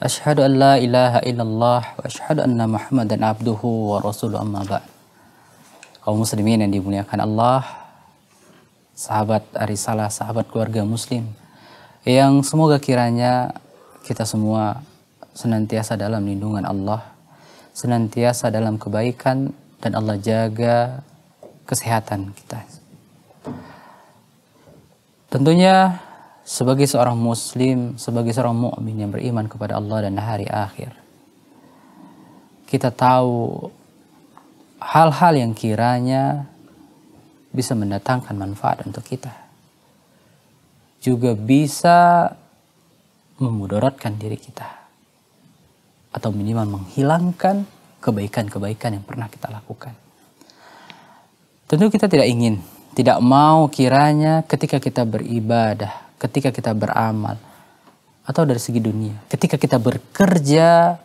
Ashhadu an la ilaha illallah wa ashhadu anna Muhammadan abduhu wa rasuluh amma ba'd. Kaum muslimin yang dimuliakan Allah, sahabat arisalah, sahabat keluarga muslim yang semoga kiranya kita semua senantiasa dalam lindungan Allah, senantiasa dalam kebaikan dan Allah jaga kesehatan kita. Tentunya sebagai seorang muslim, sebagai seorang mukmin yang beriman kepada Allah dan hari akhir. Kita tahu hal-hal yang kiranya bisa mendatangkan manfaat untuk kita. Juga bisa memudaratkan diri kita. Atau minimal menghilangkan kebaikan-kebaikan yang pernah kita lakukan. Tentu kita tidak ingin, tidak mau kiranya ketika kita beribadah ketika kita beramal atau dari segi dunia. Ketika kita bekerja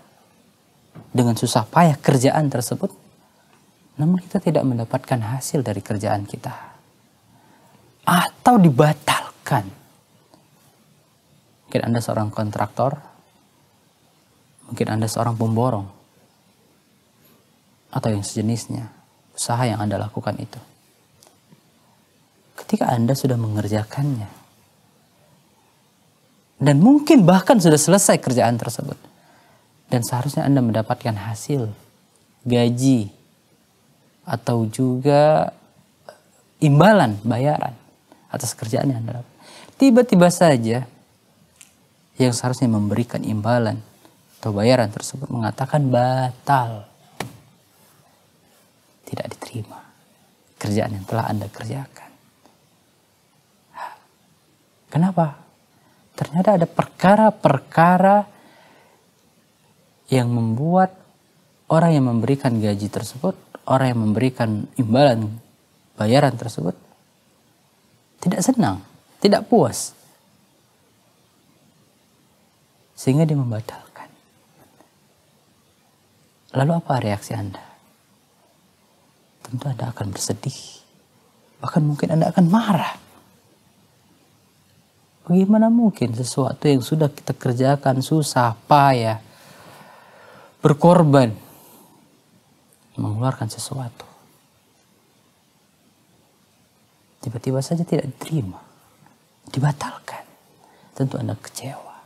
dengan susah payah kerjaan tersebut, namun kita tidak mendapatkan hasil dari kerjaan kita. Atau dibatalkan. Mungkin Anda seorang kontraktor, mungkin Anda seorang pemborong, atau yang sejenisnya, usaha yang Anda lakukan itu. Ketika Anda sudah mengerjakannya, dan mungkin bahkan sudah selesai kerjaan tersebut. Dan seharusnya Anda mendapatkan hasil, gaji, atau juga eh, imbalan, bayaran atas kerjaan yang Anda lakukan. Tiba-tiba saja yang seharusnya memberikan imbalan atau bayaran tersebut mengatakan batal. Tidak diterima kerjaan yang telah Anda kerjakan. Kenapa? ternyata ada perkara-perkara yang membuat orang yang memberikan gaji tersebut, orang yang memberikan imbalan bayaran tersebut tidak senang, tidak puas. Sehingga dia membatalkan. Lalu apa reaksi Anda? Tentu Anda akan bersedih. Bahkan mungkin Anda akan marah. Bagaimana mungkin sesuatu yang sudah kita kerjakan susah, payah, berkorban mengeluarkan sesuatu. Tiba-tiba saja tidak diterima, dibatalkan. Tentu Anda kecewa.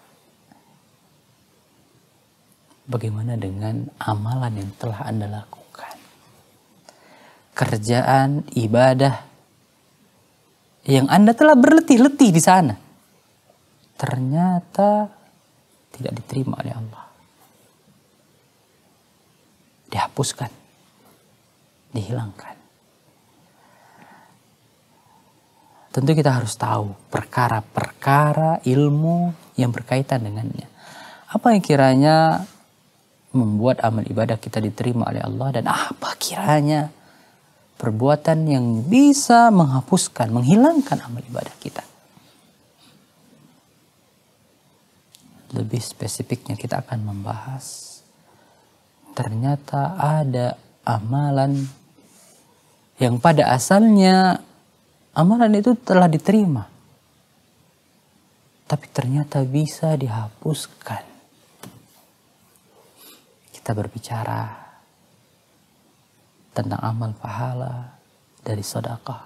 Bagaimana dengan amalan yang telah Anda lakukan? Kerjaan, ibadah yang Anda telah berletih-letih di sana ternyata tidak diterima oleh Allah. Dihapuskan. Dihilangkan. Tentu kita harus tahu perkara-perkara ilmu yang berkaitan dengannya. Apa yang kiranya membuat amal ibadah kita diterima oleh Allah dan apa kiranya perbuatan yang bisa menghapuskan, menghilangkan amal ibadah kita. lebih spesifiknya kita akan membahas ternyata ada amalan yang pada asalnya amalan itu telah diterima tapi ternyata bisa dihapuskan kita berbicara tentang amal pahala dari sedekah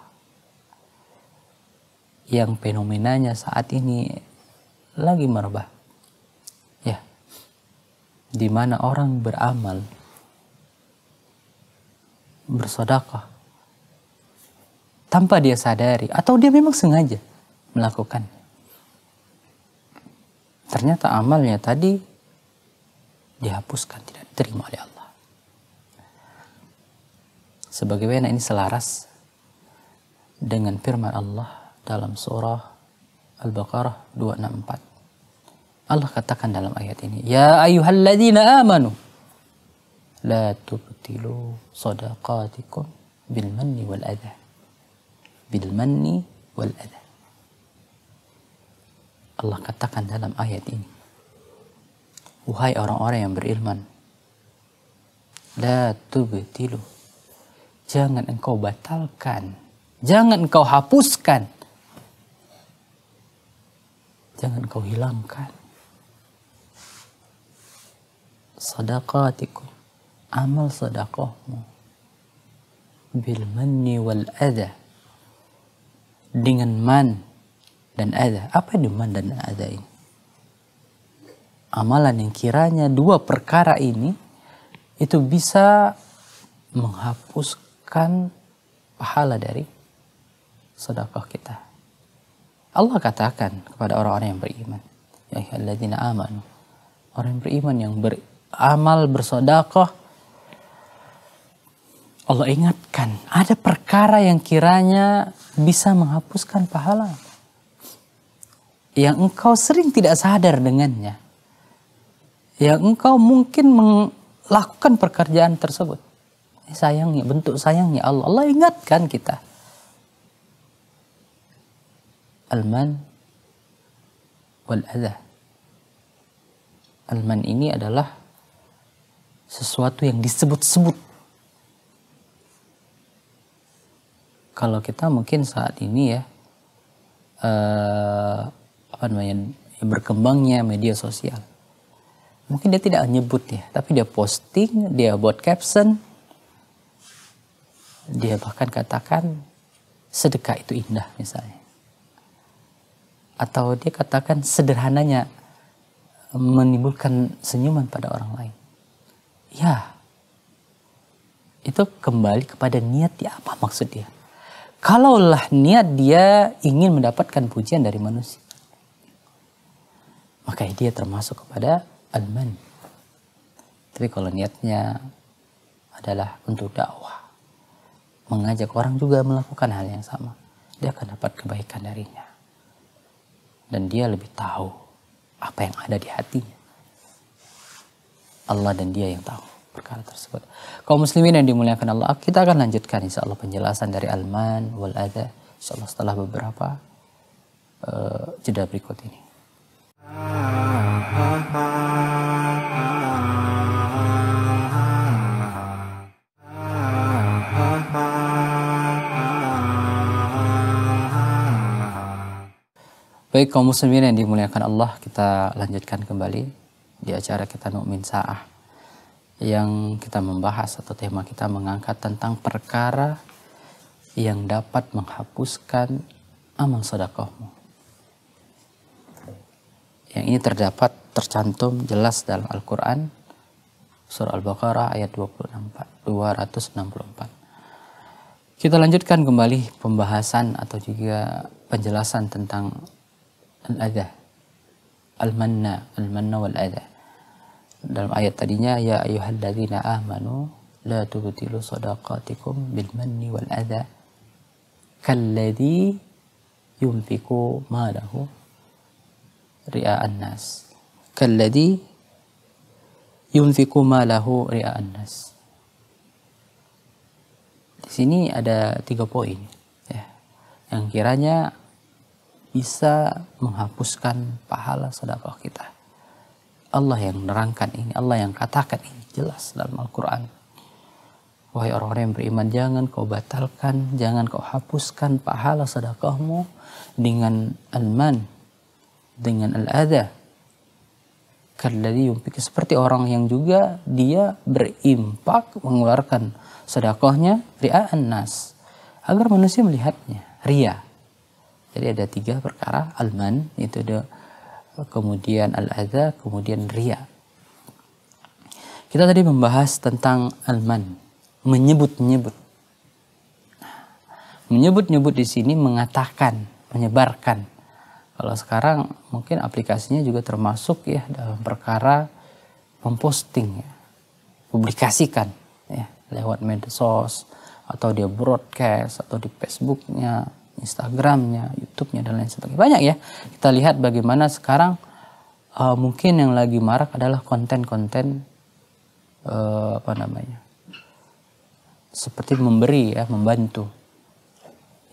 yang fenomenanya saat ini lagi merebak di mana orang beramal bersodakah tanpa dia sadari atau dia memang sengaja melakukan Ternyata amalnya tadi dihapuskan tidak diterima oleh Allah. Sebagaimana ini selaras dengan firman Allah dalam surah Al-Baqarah 264. Allah katakan dalam ayat ini, Ya ayuhalladzina amanu, la tubtilu sadaqatikum bil manni wal adha. Bil manni wal adha. Allah katakan dalam ayat ini, Wahai orang-orang yang beriman, La tubtilu. Jangan engkau batalkan. Jangan engkau hapuskan. Jangan engkau hilangkan sadaqatikum amal sadaqahmu bil manni wal adha dengan man dan adha apa itu man dan adha ini amalan yang kiranya dua perkara ini itu bisa menghapuskan pahala dari sedekah kita Allah katakan kepada orang-orang yang beriman ya amanu orang yang beriman yang ber, amal bersodakoh. Allah ingatkan, ada perkara yang kiranya bisa menghapuskan pahala. Yang engkau sering tidak sadar dengannya. Yang engkau mungkin melakukan pekerjaan tersebut. Sayangnya, bentuk sayangnya Allah. Allah ingatkan kita. Alman wal adha. Alman ini adalah sesuatu yang disebut-sebut. Kalau kita mungkin saat ini ya, eh, apa namanya, berkembangnya media sosial. Mungkin dia tidak nyebut ya, tapi dia posting, dia buat caption, dia bahkan katakan sedekah itu indah misalnya. Atau dia katakan sederhananya menimbulkan senyuman pada orang lain. Ya, itu kembali kepada niat dia apa maksud dia. Kalaulah niat dia ingin mendapatkan pujian dari manusia, maka dia termasuk kepada alman. Tapi kalau niatnya adalah untuk dakwah, mengajak orang juga melakukan hal yang sama, dia akan dapat kebaikan darinya. Dan dia lebih tahu apa yang ada di hatinya. Allah dan dia yang tahu perkara tersebut. Kaum muslimin yang dimuliakan Allah, kita akan lanjutkan insya Allah penjelasan dari Alman wal Adha insya Allah setelah beberapa uh, jeda berikut ini. Baik kaum muslimin yang dimuliakan Allah, kita lanjutkan kembali di acara kita nukmin Sa'ah yang kita membahas atau tema kita mengangkat tentang perkara yang dapat menghapuskan amal sedekahmu. Yang ini terdapat tercantum jelas dalam Al-Qur'an surah Al-Baqarah ayat 264, 264. Kita lanjutkan kembali pembahasan atau juga penjelasan tentang al-adha, al-manna, al-manna wal-adha dalam ayat tadinya ya ayyuhalladzina amanu la tubtilu sadaqatikum bil manni wal adha kalladzi yunfiqu malahu ria'an nas kalladzi yunfiqu malahu ria'an nas di sini ada tiga poin ya, yang kiranya bisa menghapuskan pahala sedekah kita Allah yang menerangkan ini, Allah yang katakan ini jelas dalam Al-Quran. Wahai orang-orang yang beriman, jangan kau batalkan, jangan kau hapuskan pahala sedekahmu dengan alman, dengan al-adha. yang yumpik. Seperti orang yang juga dia berimpak mengeluarkan sedekahnya ria'an nas. Agar manusia melihatnya, ria. Jadi ada tiga perkara, alman itu ada kemudian al-adha, kemudian ria. Kita tadi membahas tentang al-man, menyebut-nyebut. Menyebut-nyebut di sini mengatakan, menyebarkan. Kalau sekarang mungkin aplikasinya juga termasuk ya dalam perkara memposting ya, publikasikan ya lewat medsos atau dia broadcast atau di Facebooknya Instagramnya, YouTube-nya dan lain sebagainya. Banyak ya. Kita lihat bagaimana sekarang uh, mungkin yang lagi marak adalah konten-konten uh, apa namanya? Seperti memberi ya, membantu.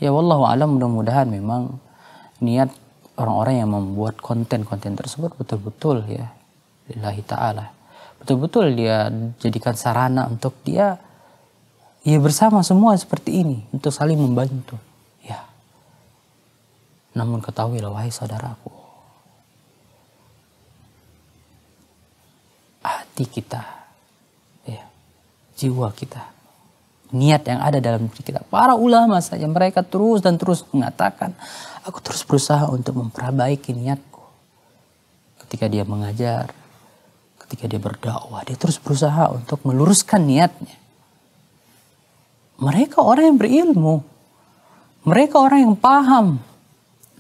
Ya wallahu alam mudah-mudahan memang niat orang-orang yang membuat konten-konten tersebut betul-betul ya lillahi taala. Betul-betul dia jadikan sarana untuk dia ya bersama semua seperti ini untuk saling membantu. Namun ketahuilah wahai saudaraku, hati kita, ya, jiwa kita, niat yang ada dalam diri kita. Para ulama saja mereka terus dan terus mengatakan, aku terus berusaha untuk memperbaiki niatku. Ketika dia mengajar, ketika dia berdakwah, dia terus berusaha untuk meluruskan niatnya. Mereka orang yang berilmu, mereka orang yang paham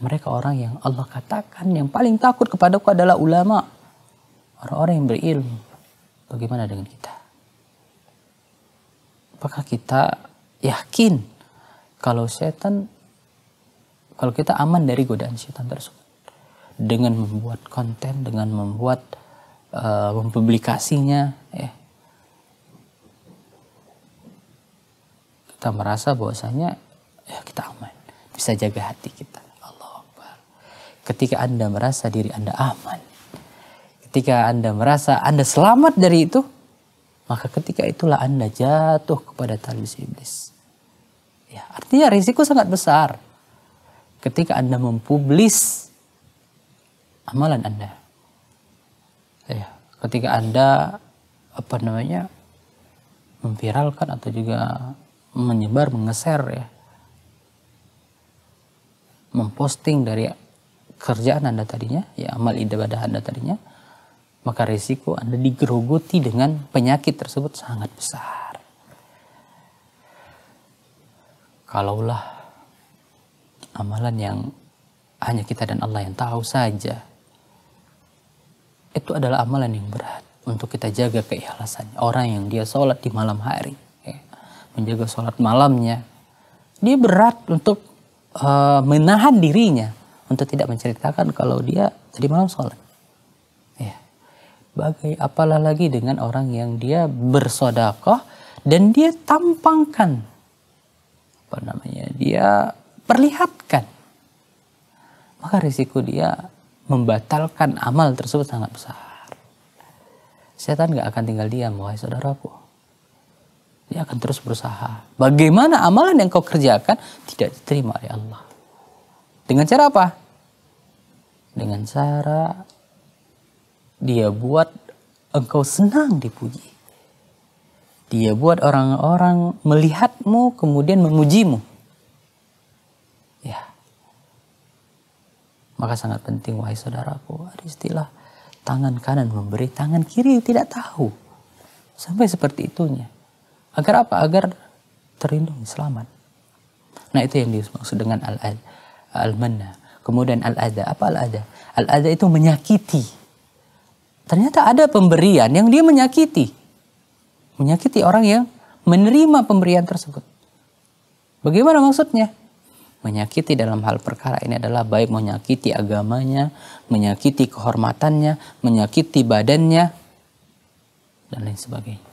mereka orang yang Allah katakan yang paling takut kepadaku adalah ulama. Orang-orang yang berilmu. Bagaimana dengan kita? Apakah kita yakin kalau setan kalau kita aman dari godaan setan tersebut dengan membuat konten, dengan membuat uh, mempublikasinya ya. Kita merasa bahwasanya ya kita aman, bisa jaga hati kita ketika Anda merasa diri Anda aman, ketika Anda merasa Anda selamat dari itu, maka ketika itulah Anda jatuh kepada talbis iblis. Ya, artinya risiko sangat besar ketika Anda mempublis amalan Anda. Ya, ketika Anda apa namanya memviralkan atau juga menyebar, mengeser ya, memposting dari kerjaan Anda tadinya, ya amal ibadah Anda tadinya, maka risiko Anda digerogoti dengan penyakit tersebut sangat besar. Kalaulah amalan yang hanya kita dan Allah yang tahu saja, itu adalah amalan yang berat untuk kita jaga keikhlasannya. Orang yang dia sholat di malam hari, ya, menjaga sholat malamnya, dia berat untuk uh, menahan dirinya untuk tidak menceritakan kalau dia tadi malam sholat. Ya. Bagai apalah lagi dengan orang yang dia bersodakoh dan dia tampangkan apa namanya dia perlihatkan maka risiko dia membatalkan amal tersebut sangat besar setan gak akan tinggal diam wahai saudaraku dia akan terus berusaha bagaimana amalan yang kau kerjakan tidak diterima oleh Allah dengan cara apa dengan cara dia buat engkau senang dipuji. Dia buat orang-orang melihatmu kemudian memujimu. Ya. Maka sangat penting wahai saudaraku, ada istilah tangan kanan memberi, tangan kiri tidak tahu. Sampai seperti itunya. Agar apa? Agar terlindung, selamat. Nah itu yang dimaksud dengan al-al al Kemudian al-adha. Apa al-adha? Al-adha itu menyakiti. Ternyata ada pemberian yang dia menyakiti. Menyakiti orang yang menerima pemberian tersebut. Bagaimana maksudnya? Menyakiti dalam hal perkara ini adalah baik menyakiti agamanya, menyakiti kehormatannya, menyakiti badannya, dan lain sebagainya.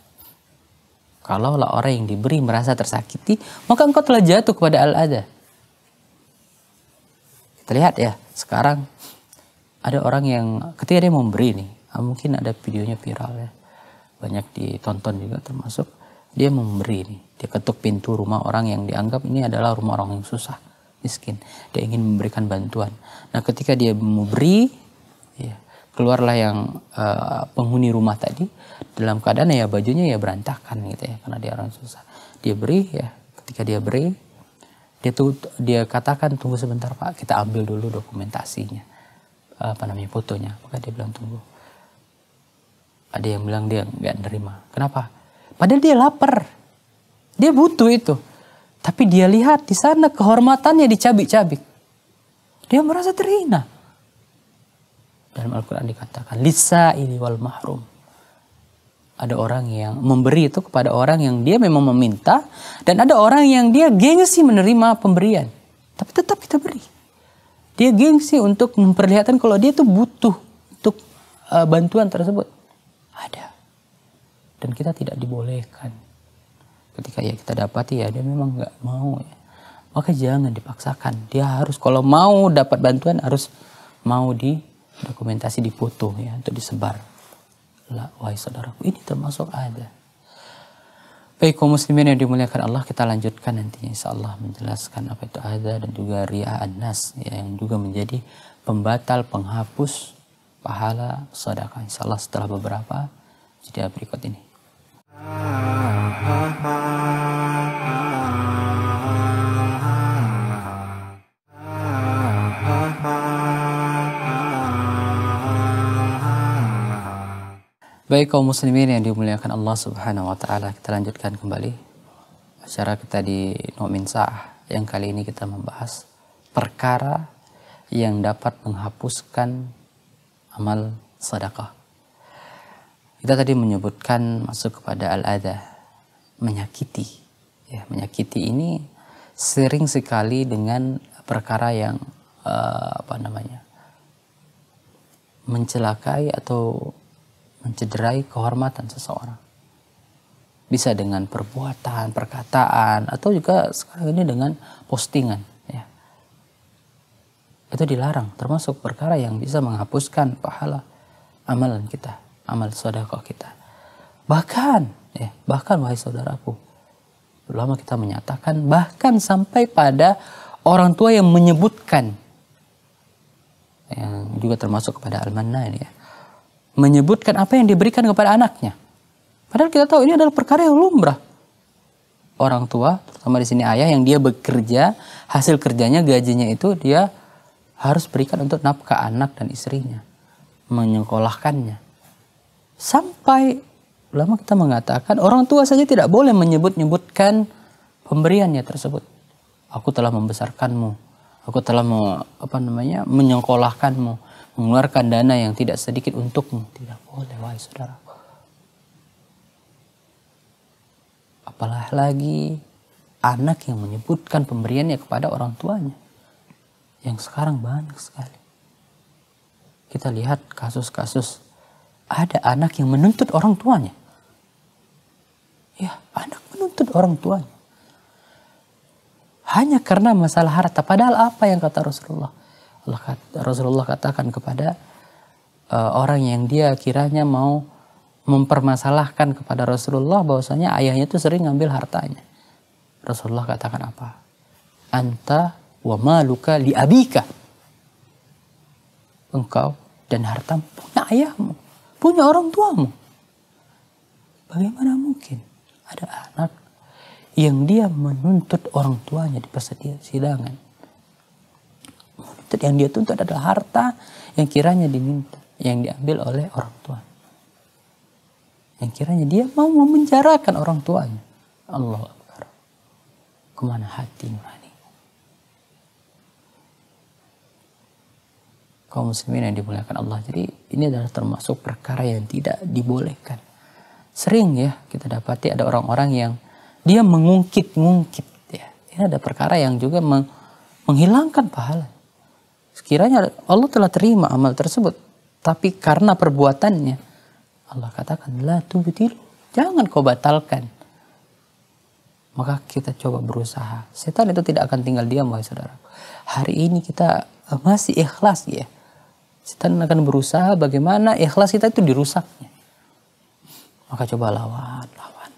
Kalaulah orang yang diberi merasa tersakiti, maka engkau telah jatuh kepada al-adha terlihat ya sekarang ada orang yang ketika dia memberi nih ah, mungkin ada videonya viral ya banyak ditonton juga termasuk dia memberi nih dia ketuk pintu rumah orang yang dianggap ini adalah rumah orang yang susah miskin dia ingin memberikan bantuan nah ketika dia memberi ya, keluarlah yang uh, penghuni rumah tadi dalam keadaan ya bajunya ya berantakan gitu ya karena dia orang susah dia beri ya ketika dia beri itu dia katakan tunggu sebentar pak kita ambil dulu dokumentasinya apa namanya fotonya maka dia bilang tunggu ada yang bilang dia nggak nerima kenapa padahal dia lapar dia butuh itu tapi dia lihat di sana kehormatannya dicabik-cabik dia merasa terhina dalam Al-Quran dikatakan lisa ini wal mahrum ada orang yang memberi itu kepada orang yang dia memang meminta dan ada orang yang dia gengsi menerima pemberian tapi tetap kita beri dia gengsi untuk memperlihatkan kalau dia itu butuh untuk uh, bantuan tersebut ada dan kita tidak dibolehkan ketika ya kita dapati ya dia memang nggak mau ya maka jangan dipaksakan dia harus kalau mau dapat bantuan harus mau di dokumentasi dipoto ya untuk disebar La, wahai saudaraku, ini termasuk ada. Baik kaum muslimin yang dimuliakan Allah, kita lanjutkan nantinya insya Allah menjelaskan apa itu ada dan juga ria anas ya, yang juga menjadi pembatal penghapus pahala sedekah insya Allah setelah beberapa jeda berikut ini. Ah, ah, ah. Baik kaum muslimin yang dimuliakan Allah Subhanahu wa taala, kita lanjutkan kembali acara kita di Nomin Sa'ah yang kali ini kita membahas perkara yang dapat menghapuskan amal sedekah. Kita tadi menyebutkan masuk kepada al-adha, menyakiti. Ya, menyakiti ini sering sekali dengan perkara yang uh, apa namanya? mencelakai atau mencederai kehormatan seseorang. Bisa dengan perbuatan, perkataan, atau juga sekarang ini dengan postingan. Ya. Itu dilarang, termasuk perkara yang bisa menghapuskan pahala amalan kita, amal sodakoh kita. Bahkan, ya, bahkan wahai saudaraku, lama kita menyatakan bahkan sampai pada orang tua yang menyebutkan yang juga termasuk kepada almanah ini ya menyebutkan apa yang diberikan kepada anaknya. Padahal kita tahu ini adalah perkara yang lumrah. Orang tua, terutama di sini ayah yang dia bekerja, hasil kerjanya gajinya itu dia harus berikan untuk nafkah anak dan istrinya, menyekolahkannya. Sampai lama kita mengatakan orang tua saja tidak boleh menyebut-nyebutkan pemberiannya tersebut. Aku telah membesarkanmu, aku telah me, apa namanya menyekolahkanmu, mengeluarkan dana yang tidak sedikit untukmu. Tidak boleh, wahai saudara. Apalah lagi anak yang menyebutkan pemberiannya kepada orang tuanya. Yang sekarang banyak sekali. Kita lihat kasus-kasus ada anak yang menuntut orang tuanya. Ya, anak menuntut orang tuanya. Hanya karena masalah harta. Padahal apa yang kata Rasulullah? Rasulullah katakan kepada uh, orang yang dia kiranya mau mempermasalahkan kepada Rasulullah bahwasanya ayahnya itu sering ngambil hartanya. Rasulullah katakan apa? Anta wa maluka li abika. Engkau dan hartamu punya ayahmu, punya orang tuamu. Bagaimana mungkin ada anak yang dia menuntut orang tuanya di persidangan yang dia tuntut adalah harta yang kiranya diminta, yang diambil oleh orang tua. Yang kiranya dia mau memenjarakan orang tuanya. Allah Akbar. Kemana hati nurani? Kaum muslimin yang dimuliakan Allah. Jadi ini adalah termasuk perkara yang tidak dibolehkan. Sering ya kita dapati ada orang-orang yang dia mengungkit-ngungkit ya. Ini ada perkara yang juga menghilangkan pahala Sekiranya Allah telah terima amal tersebut, tapi karena perbuatannya Allah katakan la jangan kau batalkan. Maka kita coba berusaha. Setan itu tidak akan tinggal diam, wahai saudara. Hari ini kita eh, masih ikhlas ya. Setan akan berusaha bagaimana ikhlas kita itu dirusaknya. Maka coba lawan, lawan.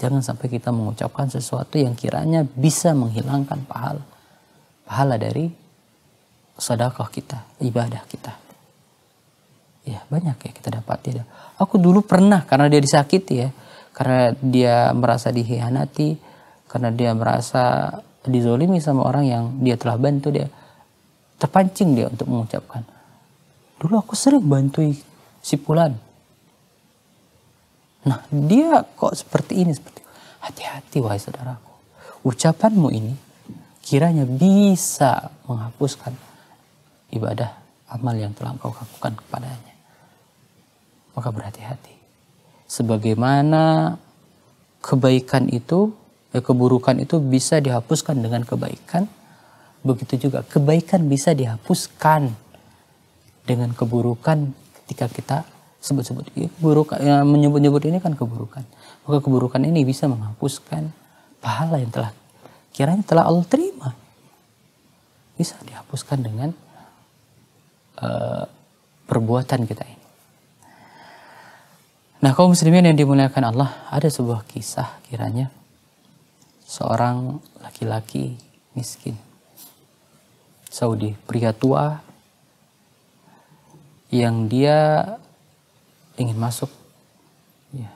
Jangan sampai kita mengucapkan sesuatu yang kiranya bisa menghilangkan pahala pahala dari sedekah kita, ibadah kita. Ya banyak ya kita dapat tidak. Ya. Aku dulu pernah karena dia disakiti ya, karena dia merasa dihianati, karena dia merasa dizolimi sama orang yang dia telah bantu dia terpancing dia untuk mengucapkan dulu aku sering bantu si pulan nah dia kok seperti ini seperti hati-hati wahai saudaraku ucapanmu ini kiranya bisa menghapuskan ibadah amal yang telah kau lakukan kepadanya. Maka berhati-hati. Sebagaimana kebaikan itu, eh, keburukan itu bisa dihapuskan dengan kebaikan, begitu juga kebaikan bisa dihapuskan dengan keburukan ketika kita sebut-sebut ya, keburukan ya, menyebut-nyebut ini kan keburukan maka keburukan ini bisa menghapuskan pahala yang telah kiranya telah Allah terima. Bisa dihapuskan dengan uh, perbuatan kita ini. Nah, kaum muslimin yang dimuliakan Allah, ada sebuah kisah kiranya seorang laki-laki miskin Saudi, pria tua yang dia ingin masuk ya,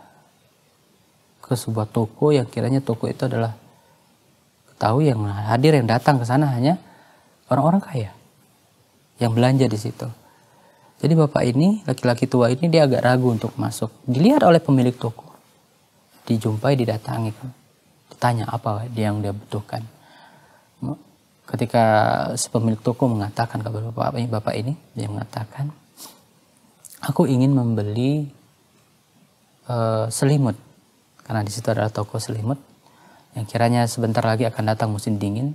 ke sebuah toko yang kiranya toko itu adalah tahu yang hadir yang datang ke sana hanya orang-orang kaya yang belanja di situ. Jadi bapak ini, laki-laki tua ini dia agak ragu untuk masuk. Dilihat oleh pemilik toko. Dijumpai, didatangi. Ditanya apa dia yang dia butuhkan. Ketika si pemilik toko mengatakan kepada bapak bapak ini dia mengatakan, aku ingin membeli uh, selimut. Karena di situ adalah toko selimut yang kiranya sebentar lagi akan datang musim dingin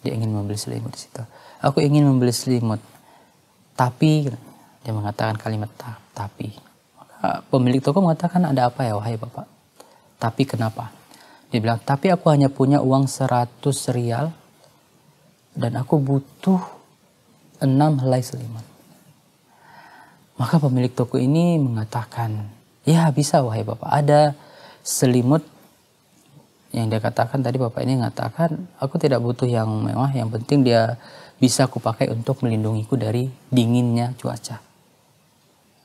dia ingin membeli selimut di situ aku ingin membeli selimut tapi dia mengatakan kalimat tapi maka pemilik toko mengatakan ada apa ya wahai bapak tapi kenapa dia bilang tapi aku hanya punya uang 100 rial dan aku butuh 6 helai selimut maka pemilik toko ini mengatakan ya bisa wahai bapak ada selimut yang dia katakan tadi bapak ini mengatakan aku tidak butuh yang mewah yang penting dia bisa kupakai untuk melindungiku dari dinginnya cuaca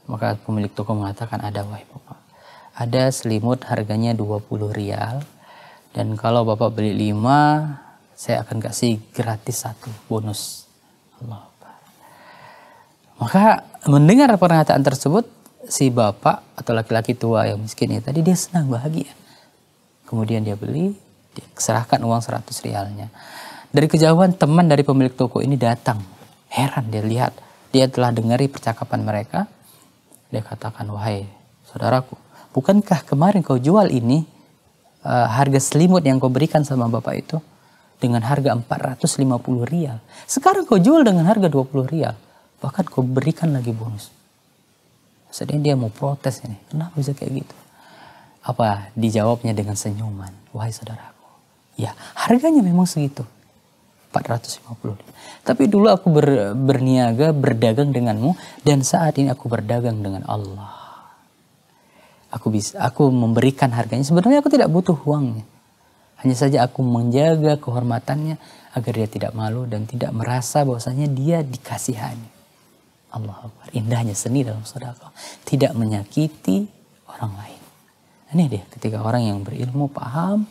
maka pemilik toko mengatakan ada wahai bapak ada selimut harganya 20 rial dan kalau bapak beli 5 saya akan kasih gratis satu bonus Allah maka mendengar pernyataan tersebut si bapak atau laki-laki tua yang miskin ini tadi dia senang bahagia Kemudian dia beli, dia serahkan uang 100 rialnya. Dari kejauhan teman dari pemilik toko ini datang. Heran dia lihat. Dia telah dengari percakapan mereka. Dia katakan, wahai saudaraku, bukankah kemarin kau jual ini uh, harga selimut yang kau berikan sama bapak itu dengan harga 450 rial. Sekarang kau jual dengan harga 20 rial. Bahkan kau berikan lagi bonus. Sedih dia mau protes ini. Kenapa bisa kayak gitu? apa dijawabnya dengan senyuman wahai saudaraku ya harganya memang segitu 450 tapi dulu aku ber, berniaga berdagang denganmu dan saat ini aku berdagang dengan Allah aku bisa aku memberikan harganya sebenarnya aku tidak butuh uangnya hanya saja aku menjaga kehormatannya agar dia tidak malu dan tidak merasa bahwasanya dia dikasihani Allah Akbar. Indahnya seni dalam sedekah. Tidak menyakiti orang lain. Ini dia ketika orang yang berilmu paham,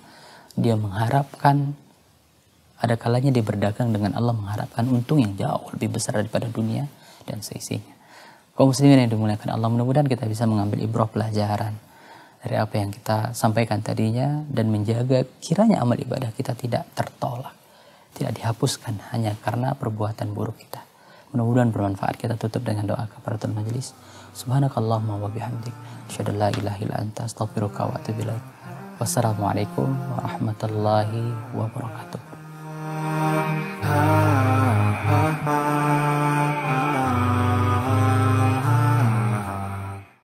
dia mengharapkan ada kalanya dia berdagang dengan Allah mengharapkan untung yang jauh lebih besar daripada dunia dan seisinya. Kau muslimin yang dimuliakan Allah mudah-mudahan kita bisa mengambil ibrah pelajaran dari apa yang kita sampaikan tadinya dan menjaga kiranya amal ibadah kita tidak tertolak, tidak dihapuskan hanya karena perbuatan buruk kita. Mudah-mudahan bermanfaat. Kita tutup dengan doa kepada Tuhan majelis. Subhanakallahumma wa bihamdik. Asyhadu la ilaha illa anta astaghfiruka wa atubu ilaik. Wassalamualaikum warahmatullahi wabarakatuh.